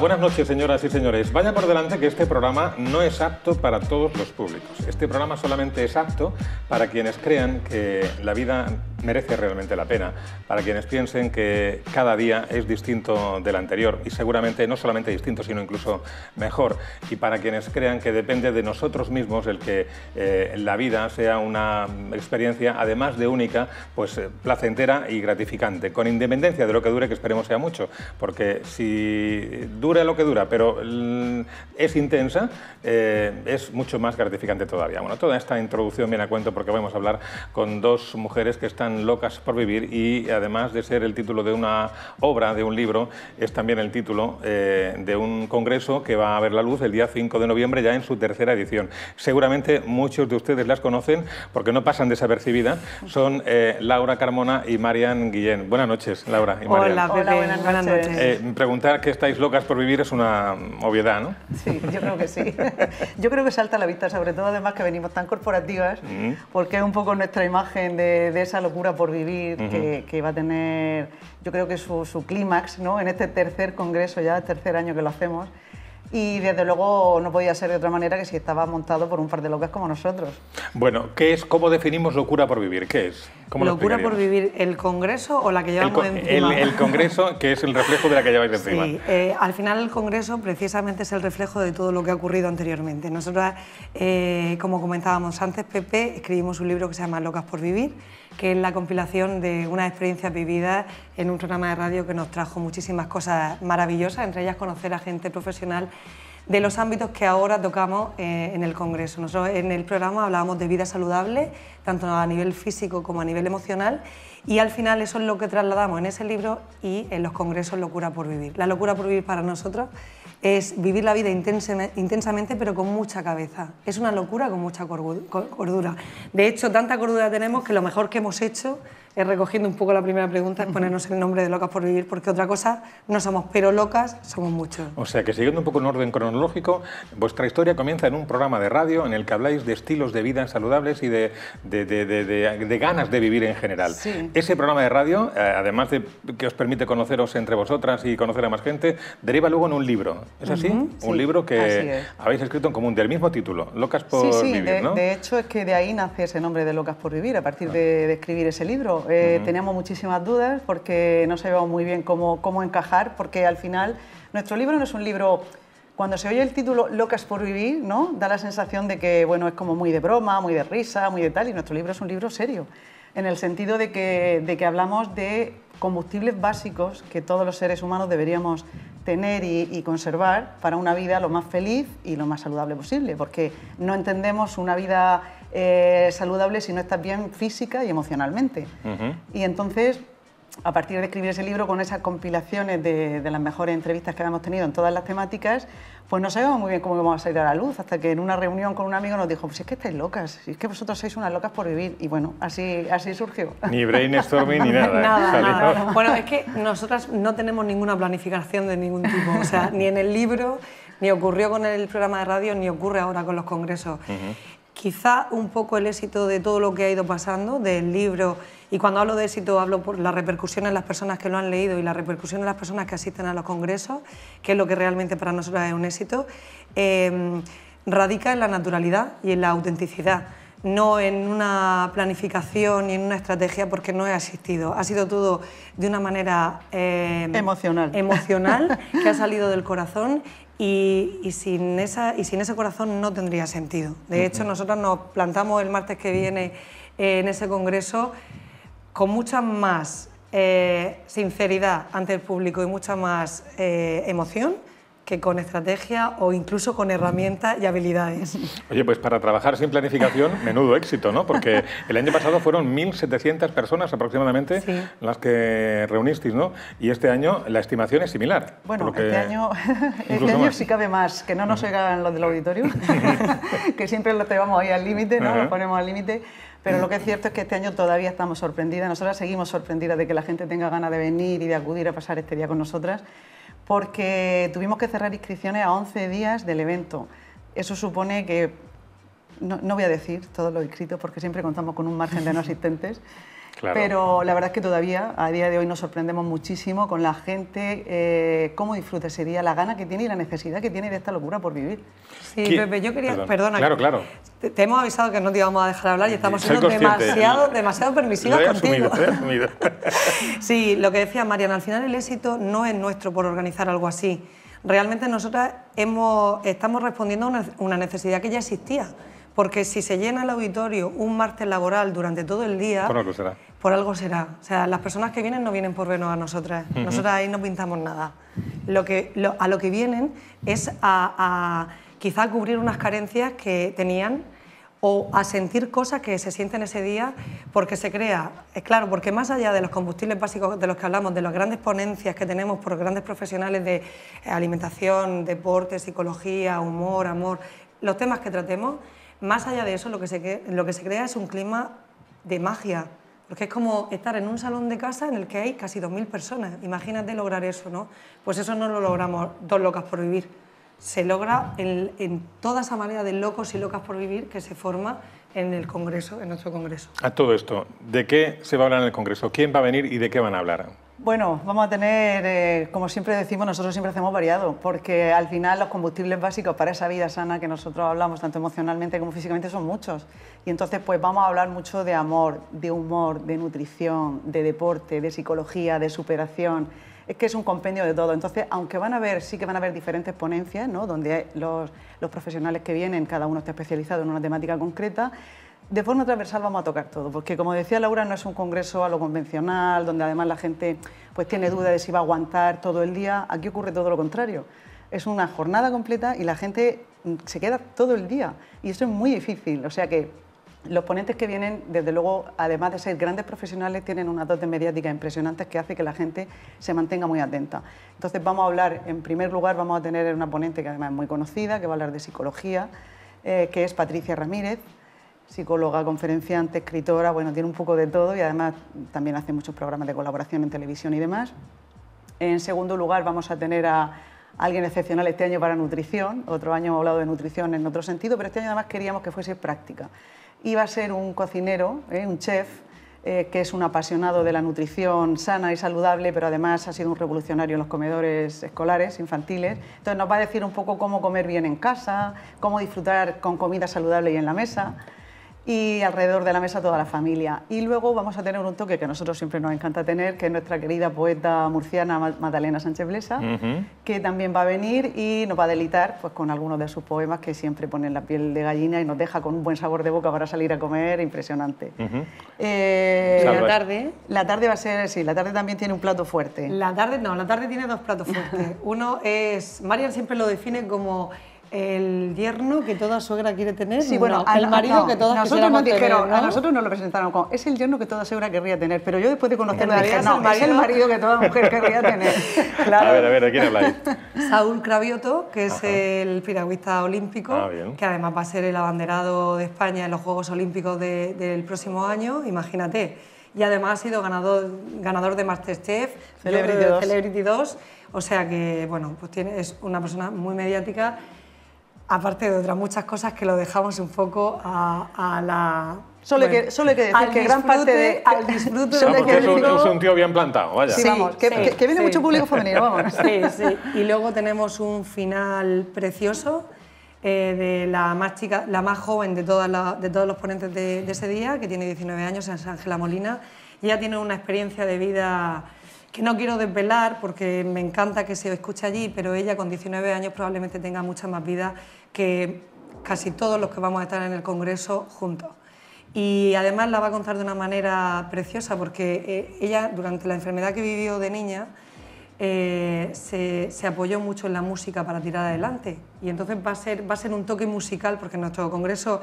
Buenas noches, señoras y señores. Vaya por delante que este programa no es apto para todos los públicos. Este programa solamente es apto para quienes crean que la vida merece realmente la pena, para quienes piensen que cada día es distinto del anterior y seguramente no solamente distinto, sino incluso mejor, y para quienes crean que depende de nosotros mismos el que eh, la vida sea una experiencia, además de única, pues eh, placentera y gratificante, con independencia de lo que dure, que esperemos sea mucho, porque si dura lo que dura, pero mm, es intensa, eh, es mucho más gratificante todavía. Bueno, toda esta introducción viene a cuento porque vamos a hablar con dos mujeres que están locas por vivir y además de ser el título de una obra, de un libro, es también el título eh, de un congreso que va a ver la luz el día 5 de noviembre ya en su tercera edición. Seguramente muchos de ustedes las conocen porque no pasan desapercibidas. Son eh, Laura Carmona y Marian Guillén. Buenas noches, Laura y Hola, buenas, noches. Eh, preguntar que estáis locas por vivir es una obviedad, ¿no? Sí, yo creo que sí. yo creo que salta a la vista, sobre todo además que venimos tan corporativas, mm. porque es un poco nuestra imagen de esa locura locura por vivir, que, que, va a tener, yo creo que su, clímax, ¿no? En este tercer congreso, ya el tercer año que lo hacemos. Y desde luego no podía ser de otra manera que si estaba montado por un par de locas como nosotros. Bueno, ¿qué es? ¿Cómo definimos locura por vivir? ¿Qué es? ¿Locura por vivir el Congreso o la que llevamos el, encima? El, el, Congreso, que es el reflejo de la que lleváis encima. Sí, eh, al final el Congreso precisamente es el reflejo de todo lo que ha ocurrido anteriormente. Nosotros, eh, como comentábamos antes, Pepe, escribimos un libro que se llama Locas por Vivir que es la compilación de unas experiencias vividas en un programa de radio que nos trajo muchísimas cosas maravillosas, entre ellas conocer a gente profesional de los ámbitos que ahora tocamos eh, en el Congreso. Nosotros en el programa hablábamos de vida saludable, tanto a nivel físico como a nivel emocional, y al final eso es lo que trasladamos en ese libro y en los Congresos Locura por Vivir. La locura por vivir para nosotros es vivir la vida intensamente, pero con mucha cabeza. Es una locura con mucha cordura. De hecho, tanta cordura tenemos que lo mejor que hemos hecho recogiendo un poco la primera pregunta, es ponernos el nombre de Locas por Vivir, porque otra cosa no somos, pero locas somos muchos. O sea que siguiendo un poco un orden cronológico, vuestra historia comienza en un programa de radio en el que habláis de estilos de vida saludables y de, ganas de vivir en general. Ese programa de radio, eh, además de que os permite conoceros entre vosotras y conocer a más gente, deriva luego en un libro. ¿Es así? un libro que habéis escrito en común del mismo título, Locas por Vivir. ¿no? De, hecho, es que de ahí nace ese nombre de Locas por Vivir, a partir ah. de escribir ese libro. Eh, teníamos muchísimas dudas porque no sabíamos muy bien cómo, encajar, porque al final nuestro libro no es un libro cuando se oye el título Locas por vivir, ¿no? Da la sensación de que, bueno, es como muy de broma, muy de risa, muy de tal, y nuestro libro es un libro serio, en el sentido de que, hablamos de combustibles básicos que todos los seres humanos deberíamos tener y, y, conservar para una vida lo más feliz y lo más saludable posible, porque no entendemos una vida eh, saludable si no estás bien física y emocionalmente. Y entonces, a partir de escribir ese libro con esas compilaciones de, las mejores entrevistas que habíamos tenido en todas las temáticas, pues no sabemos muy bien cómo vamos a salir a la luz, hasta que en una reunión con un amigo nos dijo, pues es que estáis locas, es que vosotros sois unas locas por vivir, y bueno, así, así surgió. Ni brainstorming ni ¿eh? nada. Bueno, es que nosotras no tenemos ninguna planificación de ningún tipo, o sea, ni en el libro, ni ocurrió con el programa de radio, ni ocurre ahora con los congresos. Quizá un poco el éxito de todo lo que ha ido pasando, del libro, y cuando hablo de éxito hablo por la repercusión en las personas que lo han leído y la repercusión en las personas que asisten a los congresos, que es lo que realmente para nosotros es un éxito, em, radica en la naturalidad y en la autenticidad no en una planificación ni en una estrategia porque no he asistido. Ha sido todo de una manera em, emocional que ha salido del corazón y, sin ese corazón no tendría sentido. De hecho, nosotros nos plantamos el martes que viene en ese congreso con mucha más eh, sinceridad ante el público y mucha más eh, emoción que con estrategia o incluso con herramientas y habilidades. Oye, pues para trabajar sin planificación, menudo éxito, ¿no? Porque el año pasado fueron 1.700 personas aproximadamente las que reunisteis, ¿no? Y este año la estimación es similar. Bueno, este año, este año sí cabe más, que no nos oigan los del auditorio, que siempre lo llevamos ahí al límite, ¿no? Lo ponemos al límite. Pero lo que es cierto es que este año todavía estamos sorprendidas, nosotras seguimos sorprendidas de que la gente tenga ganas de venir y de acudir a pasar este día con nosotras porque tuvimos que cerrar inscripciones a 11 días del evento. Eso supone que, no, voy a decir todos los inscritos porque siempre contamos con un margen de no asistentes, pero la verdad es que todavía, a día de hoy, nos sorprendemos muchísimo con la gente, eh, cómo disfruta ese la gana que tiene y la necesidad que tiene de esta locura por vivir. Sí, Pepe, yo quería. Perdona. Claro, claro. Te, hemos avisado que no te íbamos a dejar hablar y estamos siendo demasiado, demasiado permisivos contigo. sí, lo que decía Mariana, al final el éxito no es nuestro por organizar algo así. Realmente nosotros estamos respondiendo a una necesidad que ya existía porque si se llena el auditorio un martes laboral durante todo el día... Por algo será. Por algo será. O sea, las personas que vienen no vienen por vernos a nosotras. Nosotras ahí no pintamos nada. Lo que, a lo que vienen es a, a quizá cubrir unas carencias que tenían o a sentir cosas que se sienten ese día porque se crea, es claro, porque más allá de los combustibles básicos de los que hablamos, de las grandes ponencias que tenemos por grandes profesionales de alimentación, deporte, psicología, humor, amor, los temas que tratemos, más allá de eso, lo que, se, lo que se crea es un clima de magia, porque es como estar en un salón de casa en el que hay casi 2.000 personas. Imagínate lograr eso, ¿no? Pues eso no lo logramos dos locas por vivir. Se logra en, en toda esa manera de locos y locas por vivir que se forma en el Congreso, en nuestro Congreso. A todo esto, ¿de qué se va a hablar en el Congreso? ¿Quién va a venir y de qué van a hablar? Bueno, vamos a tener, eh, como siempre decimos, nosotros siempre hacemos variado, porque al final los combustibles básicos para esa vida sana que nosotros hablamos, tanto emocionalmente como físicamente, son muchos. Y entonces, pues vamos a hablar mucho de amor, de humor, de nutrición, de deporte, de psicología, de superación. Es que es un compendio de todo. Entonces, aunque van a haber, sí que van a haber diferentes ponencias, ¿no? Donde los profesionales que vienen, cada uno está especializado en una temática concreta, de forma transversal vamos a tocar todo, porque como decía Laura, no es un congreso a lo convencional, donde además la gente pues tiene duda de si va a aguantar todo el día. Aquí ocurre todo lo contrario. Es una jornada completa y la gente mm, se queda todo el día. Y eso es muy difícil. O sea que los ponentes que vienen, desde luego, además de ser grandes profesionales, tienen una dotes mediática impresionantes que hace que la gente se mantenga muy atenta. Entonces vamos a hablar, en primer lugar, vamos a tener una ponente que además es muy conocida, que va a hablar de psicología, eh, que es Patricia Ramírez psicóloga, conferenciante, escritora, bueno, tiene un poco de todo y además también hace muchos programas de colaboración en televisión y demás. En segundo lugar, vamos a tener a alguien excepcional este año para nutrición. Otro año hemos hablado de nutrición en otro sentido, pero este año además queríamos que fuese práctica. Iba a ser un cocinero, ¿eh? un chef, eh, que es un apasionado de la nutrición sana y saludable, pero además ha sido un revolucionario en los comedores escolares, infantiles. Entonces nos va a decir un poco cómo comer bien en casa, cómo disfrutar con comida saludable y en la mesa y alrededor de la mesa toda la familia. Y luego vamos a tener un toque que a nosotros siempre nos encanta tener, que es nuestra querida poeta murciana Magdalena Sánchez Blesa, que también va a venir y nos va a delitar pues, con algunos de sus poemas que siempre ponen la piel de gallina y nos deja con un buen sabor de boca para salir a comer, impresionante. Eh, la tarde. La tarde va a ser, sí, la tarde también tiene un plato fuerte. La tarde no, la tarde tiene dos platos fuertes. Uno es, Marian siempre lo define como el yerno que toda suegra quiere tener, sí, bueno, al, el marido que toda nosotros nos dijeron, tener, ¿no? a nosotros nos lo presentaron como es el yerno que toda suegra querría tener, pero yo después de conocerlo dije, no, es el marido que toda mujer querría tener. A ver, a ver, ¿de quién habláis? Saúl Cravioto, que es el piragüista olímpico, ah, que además va a ser el abanderado de España en los Juegos Olímpicos del próximo año, imagínate. Y además ha sido ganador, ganador de Masterchef, Celebrity 2. Celebrity 2, o sea que, bueno, pues tiene, es una persona muy mediática aparte de otras muchas cosas que lo dejamos un poco a, la... Solo, que, solo hay que decir que gran parte de... Al disfrute de es, un, tío bien plantado, vaya. Sí, vamos, que, viene mucho público femenino, vamos. Sí, sí. Y luego tenemos un final precioso eh, de la más chica, la más joven de, todas de todos los ponentes de, de ese día, que tiene 19 años, es Ángela Molina. Y ella tiene una experiencia de vida que no quiero desvelar porque me encanta que se escuche allí, pero ella con 19 años probablemente tenga mucha más vida que casi todos los que vamos a estar en el Congreso juntos. Y además la va a contar de una manera preciosa porque eh, ella durante la enfermedad que vivió de niña eh, se, apoyó mucho en la música para tirar adelante. Y entonces va a ser, va a ser un toque musical porque en nuestro Congreso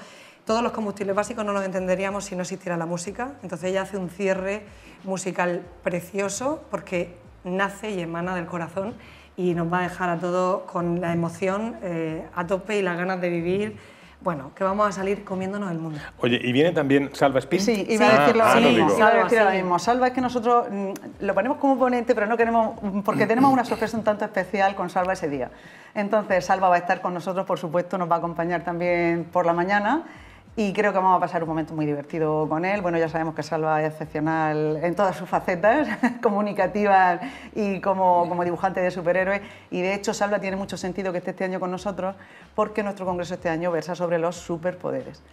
todos los combustibles básicos no los entenderíamos si no existiera la música. Entonces ella hace un cierre musical precioso porque nace y emana del corazón y nos va a dejar a todos con la emoción eh, a tope y las ganas de vivir. Bueno, que vamos a salir comiéndonos el mundo. Oye, ¿y viene también Salva Spin? Sí, iba a ah, ah, mismo. Salva es que nosotros mm, lo ponemos como ponente, pero no queremos, porque tenemos una sorpresa un tanto especial con Salva ese día. Entonces, Salva va a estar con nosotros, por supuesto, nos va a acompañar también por la mañana y creo que vamos a pasar un momento muy divertido con él. Bueno, ya sabemos que Salva es excepcional en todas sus facetas, comunicativas y como, como dibujante de superhéroes. Y de hecho, Salva tiene mucho sentido que esté este año con nosotros porque nuestro congreso este año versa sobre los superpoderes.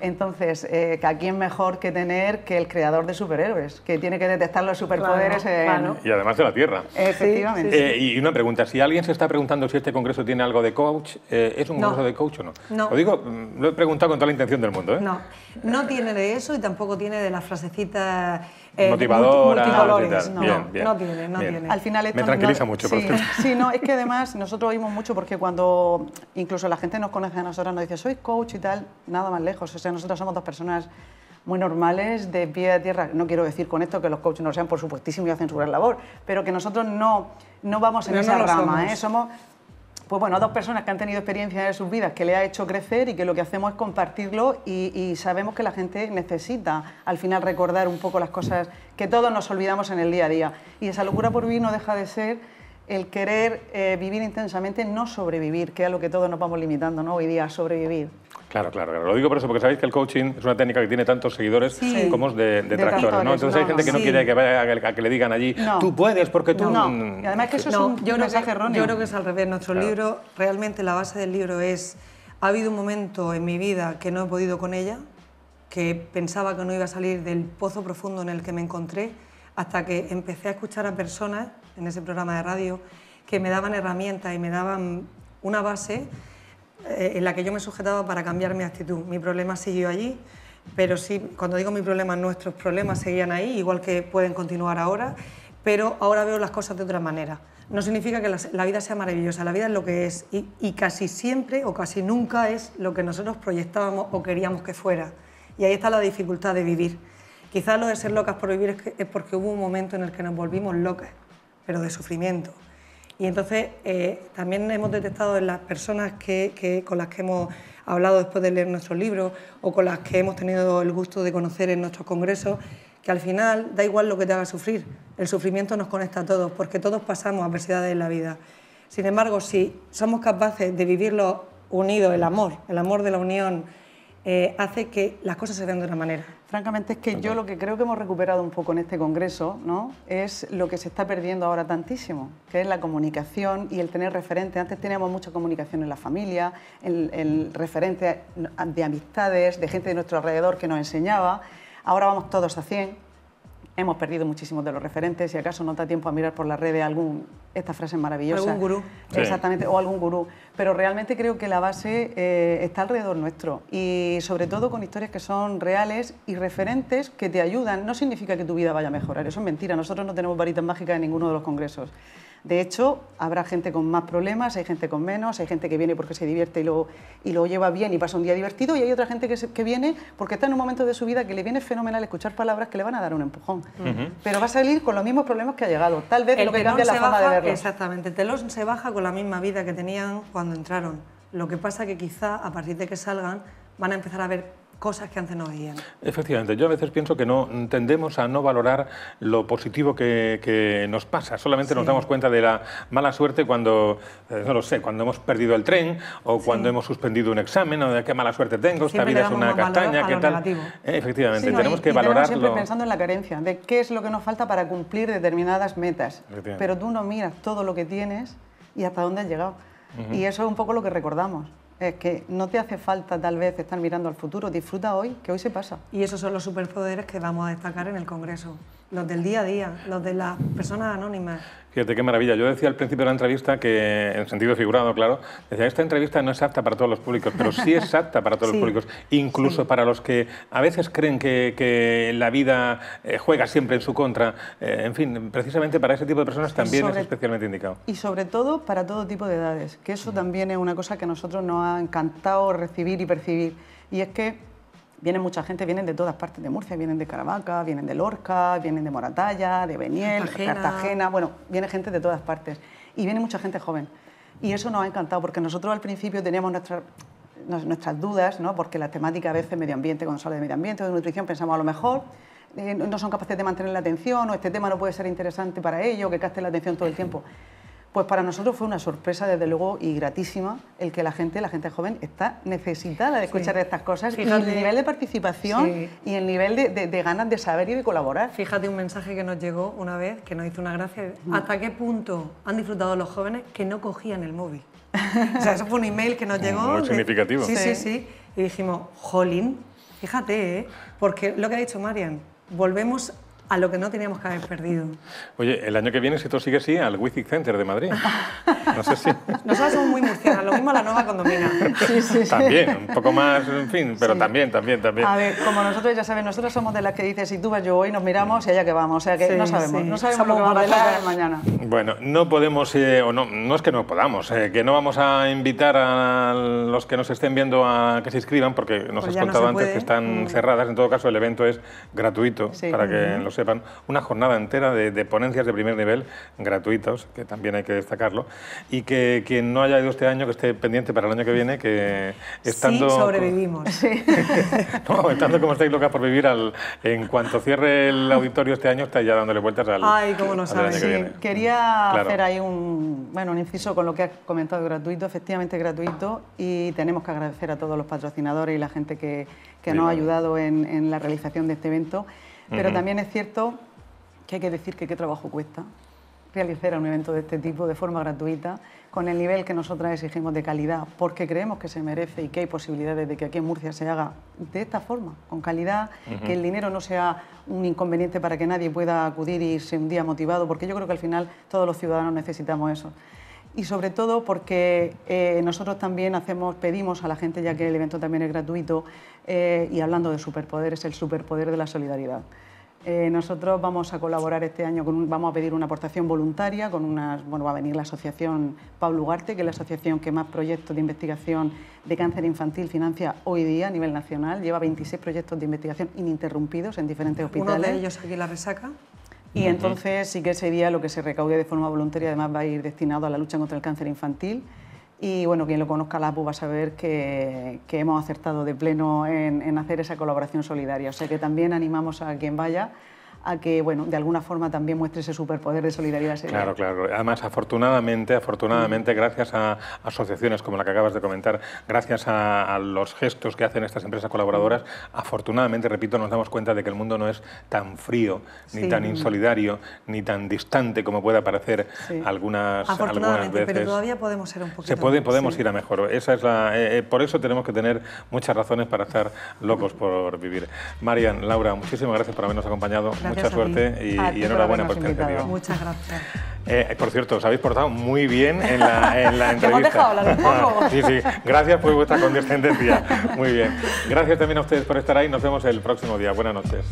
Entonces, eh, ¿a quién mejor que tener que el creador de superhéroes, que tiene que detectar los superpoderes? Y además de la Tierra. Efectivamente. Eh, y una pregunta, si alguien se está preguntando si este congreso tiene algo de coach, eh, ¿es un congreso de coach o no? no? Lo digo, mm, lo he preguntado con toda intención del mundo, ¿eh? No, no tiene de eso y tampoco tiene de las frasecitas... Eh, Motivadoras. no, no tiene, no tiene. Al final esto Me tranquiliza mucho. Sí, no, es que además nosotros oímos mucho porque cuando incluso la gente nos conoce a nosotros nos dice, soy coach y tal, nada más lejos. O sea, nosotros somos dos personas muy normales de pie a tierra. No quiero decir con esto que los coaches no sean, por supuestísimo, y hacen su gran labor, pero que nosotros no, no vamos en esa rama. ¿eh? somos pues bueno, a dos personas que han tenido experiencias en sus vidas que le ha hecho crecer y que lo que hacemos es compartirlo y, y, sabemos que la gente necesita al final recordar un poco las cosas que todos nos olvidamos en el día a día. Y esa locura por vivir no deja de ser el querer eh, vivir intensamente, no sobrevivir, que es lo que todos nos vamos limitando ¿no? hoy día, a sobrevivir. Claro, claro, claro. Lo digo por eso, porque sabéis que el coaching es una técnica que tiene tantos seguidores como de, detractores, Entonces hay gente que no quiere que, le digan allí, tú puedes porque tú... No. Mm". Y además que eso es un yo erróneo. Yo creo que es al revés. Nuestro libro, realmente la base del libro es, ha habido un momento en mi vida que no he podido con ella, que pensaba que no iba a salir del pozo profundo en el que me encontré, hasta que empecé a escuchar a personas en ese programa de radio que me daban herramientas y me daban una base eh, en la que yo me sujetaba para cambiar mi actitud. Mi problema siguió allí, pero sí, cuando digo mi problema, nuestros problemas seguían ahí, igual que pueden continuar ahora, pero ahora veo las cosas de otra manera. No significa que la, vida sea maravillosa, la vida es lo que es y, casi siempre o casi nunca es lo que nosotros proyectábamos o queríamos que fuera. Y ahí está la dificultad de vivir. Quizás lo de ser locas por vivir es porque hubo un momento en el que nos volvimos locas pero de sufrimiento. Y entonces eh, también hemos detectado en las personas que, con las que hemos hablado después de leer nuestros libros o con las que hemos tenido el gusto de conocer en nuestros congresos, que al final da igual lo que te haga sufrir, el sufrimiento nos conecta a todos, porque todos pasamos adversidades en la vida. Sin embargo, si somos capaces de vivirlo unido el amor, el amor de la unión, eh, hace que las cosas se den de una manera. Francamente es que yo lo que creo que hemos recuperado un poco en este congreso ¿no? es lo que se está perdiendo ahora tantísimo, que es la comunicación y el tener referentes. Antes teníamos mucha comunicación en la familia, el, el referente de amistades, de gente de nuestro alrededor que nos enseñaba. Ahora vamos todos a 100 Hemos perdido muchísimos de los referentes, si acaso no da tiempo a mirar por las redes algún, estas frases maravillosas. Algún gurú. Exactamente, o algún gurú. Pero realmente creo que la base eh, está alrededor nuestro y sobre todo con historias que son reales y referentes que te ayudan. No significa que tu vida vaya a mejorar, eso es mentira. Nosotros no tenemos varitas mágicas en ninguno de los congresos. De hecho, habrá gente con más problemas, hay gente con menos, hay gente que viene porque se divierte y lo, y lo lleva bien y pasa un día divertido, y hay otra gente que, viene porque está en un momento de su vida que le viene fenomenal escuchar palabras que le van a dar un empujón. Pero va a salir con los mismos problemas que ha llegado. Tal vez lo que cambia la forma de verlo. Exactamente, el telón se baja con la misma vida que tenían cuando entraron. Lo que pasa que quizá a partir de que salgan van a empezar a ver cosas que antes no veían. Efectivamente, yo a veces pienso que no tendemos a no valorar lo positivo que, nos pasa. Solamente nos damos cuenta de la mala suerte cuando, eh, no lo sé, cuando hemos perdido el tren o cuando hemos suspendido un examen o de qué mala suerte tengo, esta vida es una castaña, qué tal. efectivamente, tenemos que valorar Siempre pensando en la carencia, de qué es lo que nos falta para cumplir determinadas metas. Pero tú no miras todo lo que tienes y hasta dónde has llegado. Y eso es un poco lo que recordamos. Es que no te hace falta tal vez estar mirando al futuro, disfruta hoy, que hoy se pasa. Y esos son los superpoderes que vamos a destacar en el Congreso los del día a día, los de las personas anónimas. Fíjate qué maravilla. Yo decía al principio de la entrevista que, en sentido figurado, claro, decía, esta entrevista no es apta para todos los públicos, pero sí es apta para todos los públicos, incluso para los que a veces creen que, la vida eh, juega siempre en su contra. Eh, en fin, precisamente para ese tipo de personas también es especialmente indicado. Y sobre todo para todo tipo de edades, que eso también es una cosa que a nosotros nos ha encantado recibir y percibir. Y es que viene mucha gente, vienen de todas partes de Murcia, vienen de Caravaca, vienen de Lorca, vienen de Moratalla, de Beniel, Cartagena. bueno, viene gente de todas partes y viene mucha gente joven. Y eso nos ha encantado porque nosotros al principio teníamos nuestras dudas, ¿no? porque la temática a veces medio ambiente, cuando se habla de medio ambiente o de nutrición, pensamos a lo mejor eh, no son capaces de mantener la atención o este tema no puede ser interesante para ellos, que caste la atención todo el tiempo. Pues para nosotros fue una sorpresa, desde luego, y gratísima, el que la gente, la gente joven, está necesitada de escuchar estas cosas. y el nivel de participación y el nivel de, ganas de saber y de colaborar. Fíjate un mensaje que nos llegó una vez, que nos hizo una gracia. ¿Hasta qué punto han disfrutado los jóvenes que no cogían el móvil? o sea, eso fue un email que nos mm, llegó. Muy significativo. Sí, sí, sí. Y dijimos, jolín, fíjate, ¿eh? porque lo que ha dicho Marian, volvemos a lo que no teníamos que haber perdido. Oye, el año que viene, si todo sigue así, al Wizzing Center de Madrid. No sé si... Nosotros somos muy murcianas, lo mismo la nueva condomina. Sí, sí, También, un poco más, en fin, pero también, también, también. A ver, como nosotros, ya saben, nosotros somos de las que dices, si tú vas yo hoy, nos miramos y allá que vamos. O sea que no sabemos, no sabemos lo que va a pasar mañana. Bueno, no podemos, eh, o no, no es que no podamos, eh, que no vamos a invitar a los que nos estén viendo a que se inscriban, porque nos pues has contado antes que están mm. cerradas. En todo caso, el evento es gratuito, para que lo sepan una jornada entera de, ponencias de primer nivel gratuitos, que también hay que destacarlo, y que quien no haya ido este año, que esté pendiente para el año que viene, que estando... Sí, sobrevivimos. no, estando como estáis locas por vivir, al, en cuanto cierre el auditorio este año, estáis ya dándole vueltas al... Ay, cómo no sabes. Sí. Quería hacer ahí un, bueno, un inciso con lo que has comentado, gratuito, efectivamente gratuito, y tenemos que agradecer a todos los patrocinadores y la gente que, que nos ha ayudado en, en la realización de este evento. Pero también es cierto que hay que decir que qué trabajo cuesta realizar un evento de este tipo de forma gratuita, con el nivel que nosotras exigimos de calidad, porque creemos que se merece y que hay posibilidades de que aquí en Murcia se haga de esta forma, con calidad, que el dinero no sea un inconveniente para que nadie pueda acudir y irse un día motivado, porque yo creo que al final todos los ciudadanos necesitamos eso y sobre todo porque eh, nosotros también hacemos, pedimos a la gente, ya que el evento también es gratuito, eh, y hablando de superpoderes, el superpoder de la solidaridad. Eh, nosotros vamos a colaborar este año, con vamos a pedir una aportación voluntaria, con unas, bueno, va a venir la asociación Pablo Ugarte, que es la asociación que más proyectos de investigación de cáncer infantil financia hoy día a nivel nacional. Lleva 26 proyectos de investigación ininterrumpidos en diferentes hospitales. ¿Uno de ellos aquí la resaca? Y entonces sí que ese día lo que se recaude de forma voluntaria además va a ir destinado a la lucha contra el cáncer infantil. Y bueno, quien lo conozca la APU va a saber que, hemos acertado de pleno en, en, hacer esa colaboración solidaria. O sea que también animamos a quien vaya a que, bueno, de alguna forma también muestre ese superpoder de solidaridad. Claro, claro. Además, afortunadamente, afortunadamente, gracias a asociaciones como la que acabas de comentar, gracias a, los gestos que hacen estas empresas colaboradoras, afortunadamente, repito, nos damos cuenta de que el mundo no es tan frío, ni tan insolidario, ni tan distante como pueda parecer algunas algunas, afortunadamente, Pero todavía podemos ser un poquito. Se puede, podemos ir a mejor. Esa es la, eh, eh, por eso tenemos que tener muchas razones para estar locos por vivir. Marian, Laura, muchísimas gracias por habernos acompañado mucha suerte y, enhorabuena por estar aquí. Muchas gracias. Eh, por cierto, os habéis portado muy bien en la, en la entrevista. hemos dejado hablar un ah, sí, sí. Gracias por vuestra condescendencia. Muy bien. Gracias también a ustedes por estar ahí. Nos vemos el próximo día. Buenas noches.